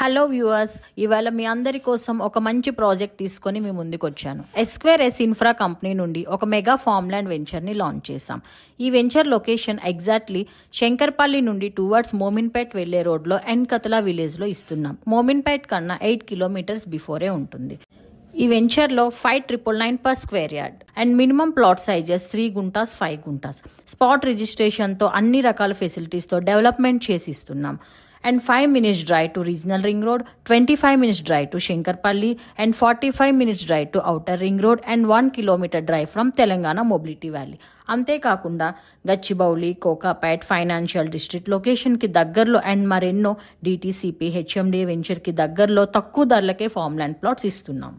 Hello viewers ఇవాళ మీ అందరి కోసం ఒక మంచి ప్రాజెక్ట్ తీసుకొని మీ ముందుకు వచ్చాను ఎస్క్వేర్ ఎస్ ఇన్ఫ్రా కంపెనీ నుండి ఒక మెగా ఫార్మ్లాండ్ వెంచర్ని లాంచ్ చేశాం ఈ వెంచర్ లొకేషన్ ఎగ్జాక్ట్లీ శంకర్పల్లి నుండి టువర్డ్స్ మోమిన్పేట్ వెళ్లే రోడ్లో ఎన్కతలా విలేజ్లో ఇస్తున్నాం మోమిన్పేట్ కన్నా ఎయిట్ కిలోమీటర్స్ బిఫోరే ఉంటుంది ఈ వెంచర్లో five triple nine per square yard and minimum plot sizes three guntas five guntas spot రిజిస్ట్రేషన్తో అన్ని రకాల ఫెసిలిటీస్తో డెవలప్మెంట్ చేసి ఇస్తున్నాం and 5 minutes drive to Regional Ring Road, 25 minutes drive to Shankarpalli and 45 minutes drive to Outer Ring Road and 1 kilometer drive from Telangana Mobility Valley. అంతేకాకుండా Gachibowli Kokapet financial district లొకేషన్కి దగ్గరలో and మరెన్నో DTCP HMD వెంచర్కి దగ్గరలో తక్కువ ధరలకే farm land plots ఇస్తున్నాం